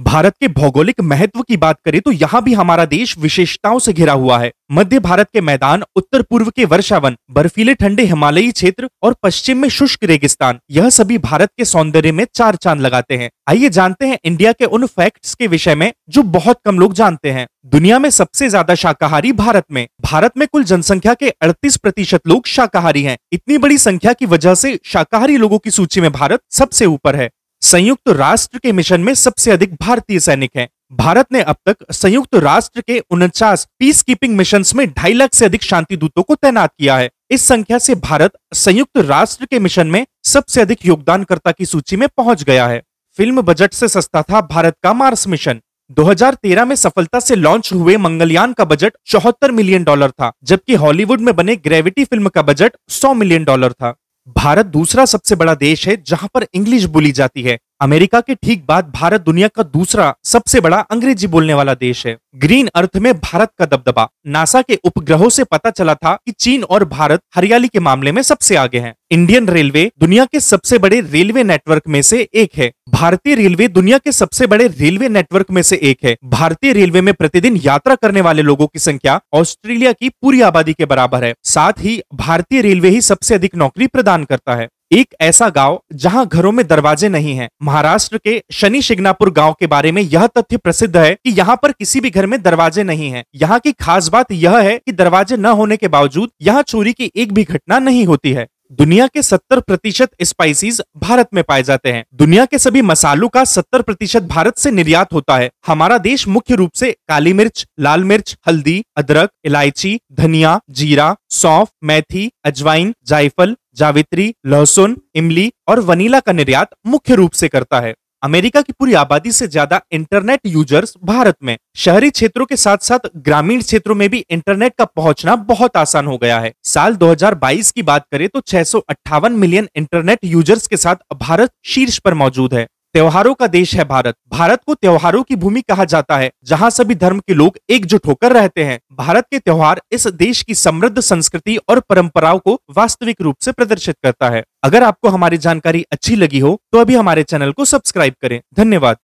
भारत के भौगोलिक महत्व की बात करें तो यहाँ भी हमारा देश विशेषताओं से घिरा हुआ है मध्य भारत के मैदान उत्तर पूर्व के वर्षावन बर्फीले ठंडे हिमालयी क्षेत्र और पश्चिम में शुष्क रेगिस्तान यह सभी भारत के सौंदर्य में चार चांद लगाते हैं आइए जानते हैं इंडिया के उन फैक्ट्स के विषय में जो बहुत कम लोग जानते हैं दुनिया में सबसे ज्यादा शाकाहारी भारत में भारत में कुल जनसंख्या के 38 प्रतिशत लोग शाकाहारी हैं। इतनी बड़ी संख्या की वजह से शाकाहारी लोगों की सूची में भारत सबसे ऊपर है संयुक्त राष्ट्र के मिशन में सबसे अधिक भारतीय सैनिक हैं भारत ने अब तक संयुक्त राष्ट्र के उनचास पीस कीपिंग मिशन में ढाई लाख से अधिक शांति दूतों को तैनात किया है इस संख्या से भारत संयुक्त राष्ट्र के मिशन में सबसे अधिक योगदानकर्ता की सूची में पहुंच गया है फिल्म बजट से सस्ता था भारत का मार्स मिशन 2013 में सफलता से लॉन्च हुए मंगलयान का बजट चौहत्तर मिलियन डॉलर था जबकि हॉलीवुड में बने ग्रेविटी फिल्म का बजट 100 मिलियन डॉलर था भारत दूसरा सबसे बड़ा देश है जहां पर इंग्लिश बोली जाती है अमेरिका के ठीक बाद भारत दुनिया का दूसरा सबसे बड़ा अंग्रेजी बोलने वाला देश है ग्रीन अर्थ में भारत का दबदबा नासा के उपग्रहों से पता चला था कि चीन और भारत हरियाली के मामले में सबसे आगे हैं। इंडियन रेलवे दुनिया के सबसे बड़े रेलवे नेटवर्क में से एक है भारतीय रेलवे दुनिया के सबसे बड़े रेलवे नेटवर्क में से एक है भारतीय रेलवे में प्रतिदिन यात्रा करने वाले लोगों की संख्या ऑस्ट्रेलिया की पूरी आबादी के बराबर है साथ ही भारतीय रेलवे ही सबसे अधिक नौकरी प्रदान करता है एक ऐसा गांव जहां घरों में दरवाजे नहीं हैं। महाराष्ट्र के शनि शिगनापुर गांव के बारे में यह तथ्य प्रसिद्ध है कि यहां पर किसी भी घर में दरवाजे नहीं हैं। यहां की खास बात यह है कि दरवाजे न होने के बावजूद यहां चोरी की एक भी घटना नहीं होती है दुनिया के 70 प्रतिशत स्पाइसीज भारत में पाए जाते हैं दुनिया के सभी मसालों का 70 प्रतिशत भारत से निर्यात होता है हमारा देश मुख्य रूप से काली मिर्च लाल मिर्च हल्दी अदरक इलायची धनिया जीरा सौंफ मैथी अजवाइन जायफल जावित्री लहसुन इमली और वनीला का निर्यात मुख्य रूप से करता है अमेरिका की पूरी आबादी से ज्यादा इंटरनेट यूजर्स भारत में शहरी क्षेत्रों के साथ साथ ग्रामीण क्षेत्रों में भी इंटरनेट का पहुंचना बहुत आसान हो गया है साल 2022 की बात करें तो छह मिलियन इंटरनेट यूजर्स के साथ भारत शीर्ष पर मौजूद है त्योहारों का देश है भारत भारत को त्योहारों की भूमि कहा जाता है जहां सभी धर्म के लोग एकजुट होकर रहते हैं भारत के त्योहार इस देश की समृद्ध संस्कृति और परंपराओं को वास्तविक रूप से प्रदर्शित करता है अगर आपको हमारी जानकारी अच्छी लगी हो तो अभी हमारे चैनल को सब्सक्राइब करें धन्यवाद